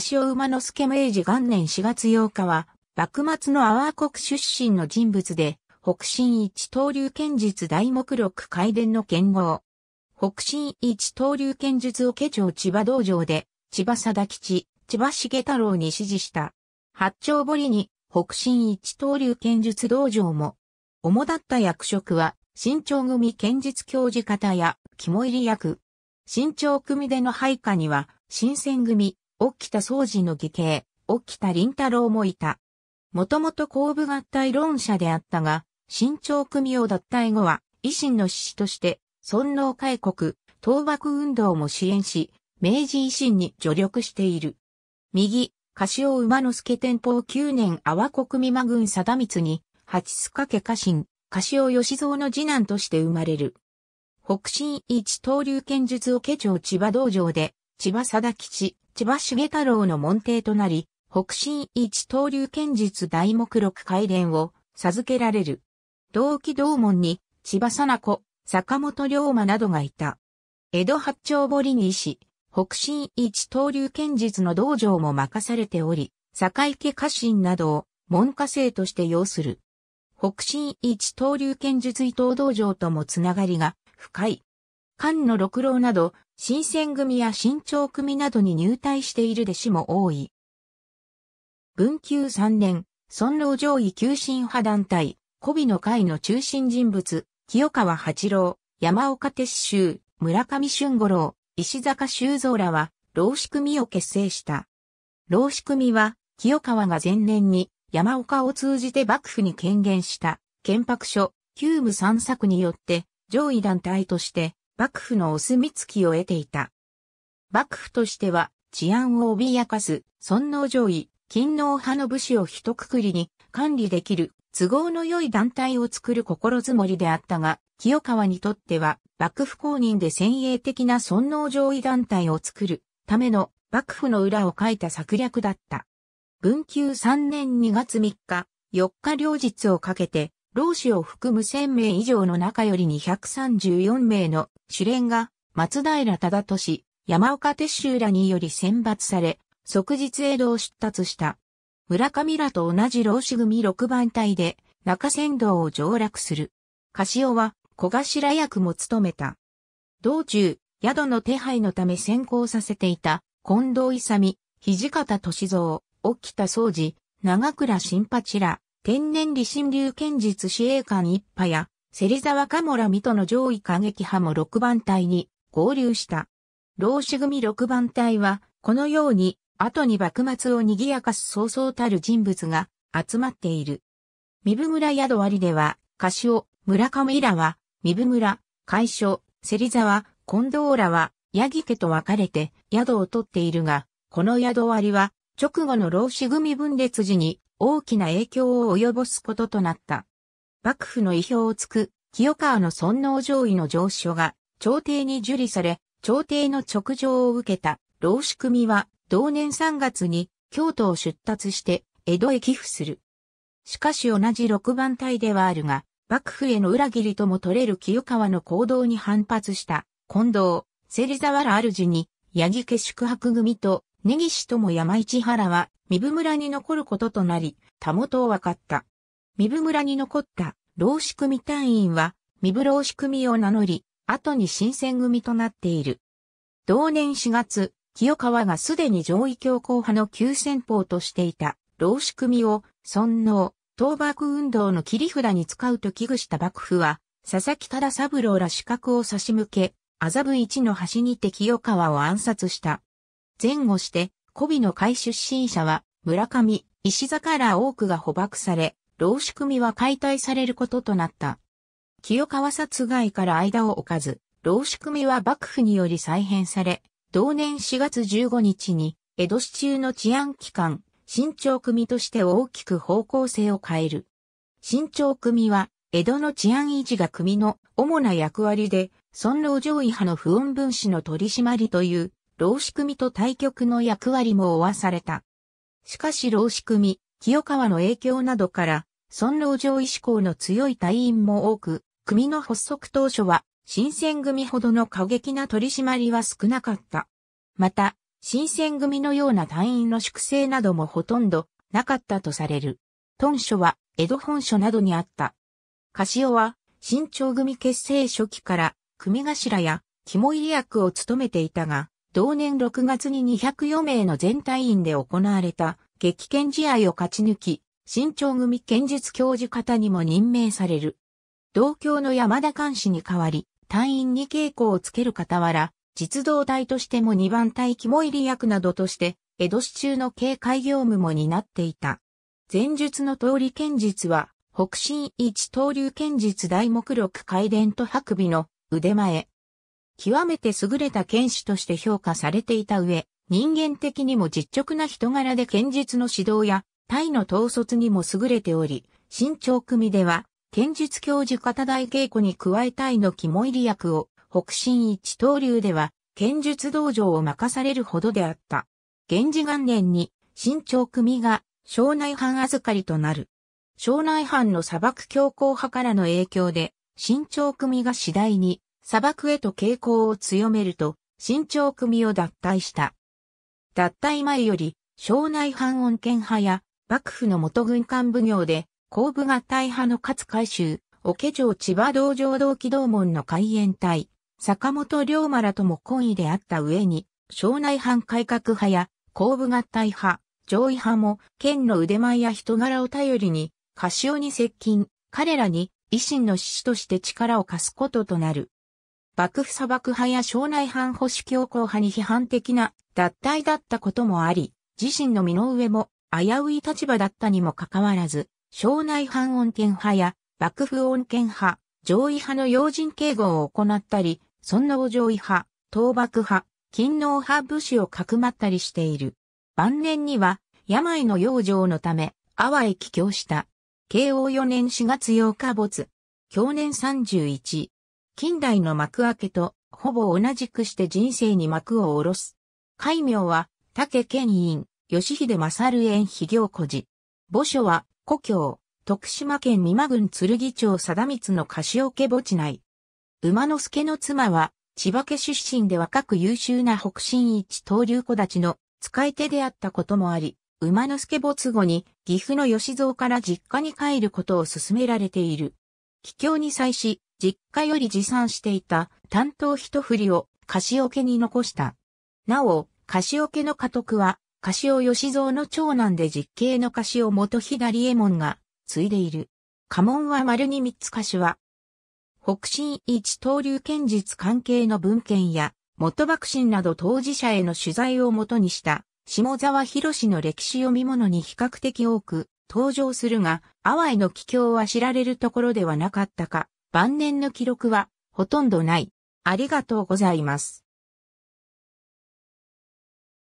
橋尾馬之助明治元年4月8日は、幕末の阿波国出身の人物で、北進一刀流剣術大目録改伝の剣豪。北進一刀流剣術を家長千葉道場で、千葉貞吉、千葉重太郎に指示した。八丁堀に、北進一刀流剣術道場も。主だった役職は、新潮組剣術教授方や、肝入り役。新潮組での配下には、新選組、沖田総司の義兄、沖田林太郎もいた。もともと後部合体論者であったが、新潮組を脱退後は、維新の志士として、尊皇開国、倒幕運動も支援し、明治維新に助力している。右、柏尾馬之助天保9年阿波国美馬軍貞光に、八須掛家臣、柏尾義蔵の次男として生まれる。北進一刀流剣術を家長千葉道場で、千葉貞吉、千葉重太郎の門弟となり、北進一刀流剣術大目録改伝を授けられる。同期同門に、千葉さな子、坂本龍馬などがいた。江戸八丁堀に師、北進一刀流剣術の道場も任されており、坂池家臣などを門下生として要する。北進一刀流剣術伊藤道場ともつながりが深い。菅野六郎など新選組や新潮組などに入隊している弟子も多い。文久3年、尊老上位急進派団体、古美の会の中心人物、清川八郎、山岡鉄舟、村上俊五郎、石坂修造らは、老子組を結成した。老子組は、清川が前年に山岡を通じて幕府に権限した、憲白書、旧務三作によって、上位団体として、幕府のお墨付きを得ていた。幕府としては治安を脅かす尊皇上位、勤皇派の武士を一括りに管理できる都合の良い団体を作る心づもりであったが、清川にとっては幕府公認で先鋭的な尊皇上位団体を作るための幕府の裏を書いた策略だった。文久3年2月3日、4日両日をかけて老子を含む1000名以上の中より234名の主連が松平忠俊、山岡鉄舟らにより選抜され、即日江戸を出立した。村上らと同じ老子組6番隊で中山道を上落する。柏は小頭役も務めた。道中、宿の手配のため先行させていた近藤勇、土方歳三、沖田総司、長倉新八ら、天然理心流剣術司令官一派や、芹沢カモ水戸の上位過激派も6番隊に合流した。老子組6番隊は、このように、後に幕末を賑やかす早々たる人物が集まっている。三部村宿割では、柏、村上らは、三部村、海所、芹沢、近藤らは、八木家と分かれて宿を取っているが、この宿割は、直後の老子組分裂時に大きな影響を及ぼすこととなった。幕府の意表をつく、清川の尊王上位の上書が朝廷に受理され、朝廷の直上を受けた老子組は同年3月に京都を出立して江戸へ寄付する。しかし同じ六番隊ではあるが、幕府への裏切りとも取れる清川の行動に反発した、近藤、芹沢ら主に、八木家宿泊組と根岸とも山市原は、三部村に残ることとなり、たもとを分かった。三部村に残った、老子組隊員は、三部老子組を名乗り、後に新選組となっている。同年4月、清川がすでに上位強硬派の急先鋒としていた、老子組を、尊王、倒幕運動の切り札に使うと危惧した幕府は、佐々木忠三郎ら資格を差し向け、麻布一の端にて清川を暗殺した。前後して、古びの会出身者は、村上、石坂ら多くが捕獲され、老主組は解体されることとなった。清川殺害から間を置かず、老主組は幕府により再編され、同年4月15日に、江戸市中の治安機関、新潮組として大きく方向性を変える。新潮組は、江戸の治安維持が組の主な役割で、尊老上位派の不穏分子の取り締まりという老仕組と対局の役割も負わされた。しかし老仕組、清川の影響などから、尊老上位志向の強い隊員も多く、組の発足当初は、新選組ほどの過激な取り締まりは少なかった。また、新選組のような隊員の粛清などもほとんどなかったとされる。当初は江戸本書などにあった。柏は新潮組結成初期から組頭や肝入り役を務めていたが、同年6月に204名の全隊員で行われた激剣試合を勝ち抜き、新潮組剣術教授方にも任命される。同郷の山田監視に代わり、隊員に稽古をつける傍ら、実動隊としても2番隊肝入り役などとして、江戸市中の警戒業務も担っていた。前述の通り剣術は、北進一刀流剣術大目録改伝と白尾の腕前、極めて優れた剣士として評価されていた上、人間的にも実直な人柄で剣術の指導や、体の統率にも優れており、新潮組では、剣術教授方大稽古に加え体の肝入り役を、北進一刀流では、剣術道場を任されるほどであった。源氏元年に、新潮組が、庄内藩預かりとなる。庄内藩の砂漠強硬派からの影響で、新潮組が次第に砂漠へと傾向を強めると、新朝組を脱退した。脱退前より、省内藩恩権派や、幕府の元軍艦奉行で、後部合体派の勝海舟、桶城千葉道場同期同門の海援隊、坂本龍馬らとも懇意であった上に、省内藩改革派や、後部合体派、上位派も、県の腕前や人柄を頼りに、カシオに接近、彼らに、維新の志士として力を貸すこととなる。幕府砂漠派や省内藩保守強硬派に批判的な脱退だったこともあり、自身の身の上も危うい立場だったにもかかわらず、省内藩恩健派や幕府恩健派、上位派の要人警護を行ったり、尊王上位派、倒幕派、勤王派武士をかくまったりしている。晩年には、病の養生のため、阿波へ帰郷した。慶応4年4月8日没。去年31。近代の幕開けとほぼ同じくして人生に幕を下ろす。戒名は、竹健院、吉秀勝縁非行孤児。墓所は、故郷、徳島県美馬郡剣町貞光の菓子墓地内。馬之助の妻は、千葉家出身で若く優秀な北進一東流子たちの使い手であったこともあり、馬之助没後に岐阜の吉蔵から実家に帰ることを勧められている。帰郷に際し、実家より持参していた担当一振りをカシオケに残した。なお、カシオケの家督は、カシオ吉蔵の長男で実刑のカシを元左衛門が、継いでいる。家紋は丸に三つ歌手は、北進一刀流剣術関係の文献や、元幕臣など当事者への取材をもとにした、下沢博の歴史読み物に比較的多く登場するが、阿波への帰郷は知られるところではなかったか。晩年の記録はほとんどない。ありがとうございます。